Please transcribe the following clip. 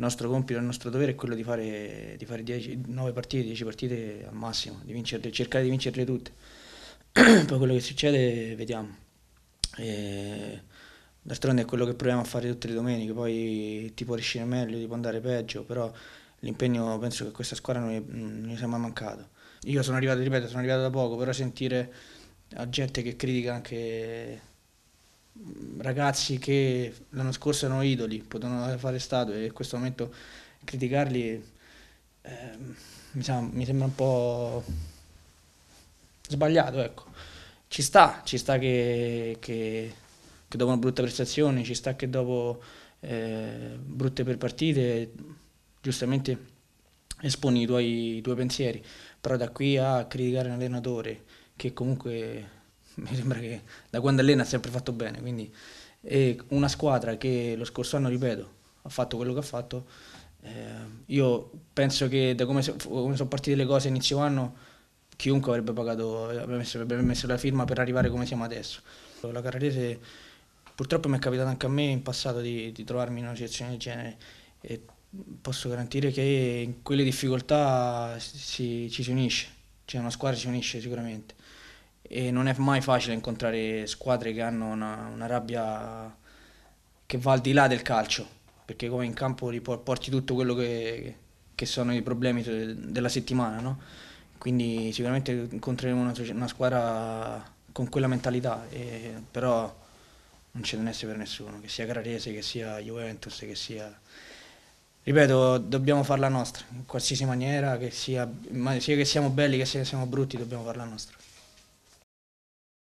il nostro compito, il nostro dovere è quello di fare, di fare 10, 9 partite, 10 partite al massimo, di vincerle, cercare di vincerle tutte. Poi quello che succede vediamo. E... Eh, d'altronde è quello che proviamo a fare tutte le domeniche, poi ti può riuscire meglio, ti può andare peggio, però l'impegno penso che questa squadra non gli sia mai mancato. Io sono arrivato, ripeto, sono arrivato da poco, però sentire a gente che critica anche ragazzi che l'anno scorso erano idoli, potevano fare statue e in questo momento criticarli eh, mi, sa, mi, sembra un po' sbagliato, ecco. Ci sta, ci sta che, che, che dopo una brutta prestazione, ci sta che dopo eh, brutte per partite, giustamente esponi i tuoi, i tuoi pensieri, però da qui a criticare un allenatore che comunque mi sembra che da quando allena ha sempre fatto bene, quindi è una squadra che lo scorso anno, ripeto, ha fatto quello che ha fatto, eh, io penso che da come, come sono partite le cose inizio anno, chiunque avrebbe pagato, avrebbe messo, avrebbe messo la firma per arrivare come siamo adesso. La Carrarese purtroppo mi è capitato anche a me in passato di, di trovarmi in una situazione del genere e posso garantire che in quelle difficoltà si, ci si unisce, cioè una squadra si unisce sicuramente e non è mai facile incontrare squadre che hanno una, una rabbia che va al di là del calcio, perché come in campo porti tutto quello che, che sono i problemi della settimana, no? quindi sicuramente incontreremo una, una, squadra con quella mentalità, e, però non c'è da essere per nessuno, che sia Carrarese, che sia Juventus, che sia... Ripeto, dobbiamo fare la nostra, in qualsiasi maniera, che sia, sia che siamo belli che sia che siamo brutti, dobbiamo fare la nostra.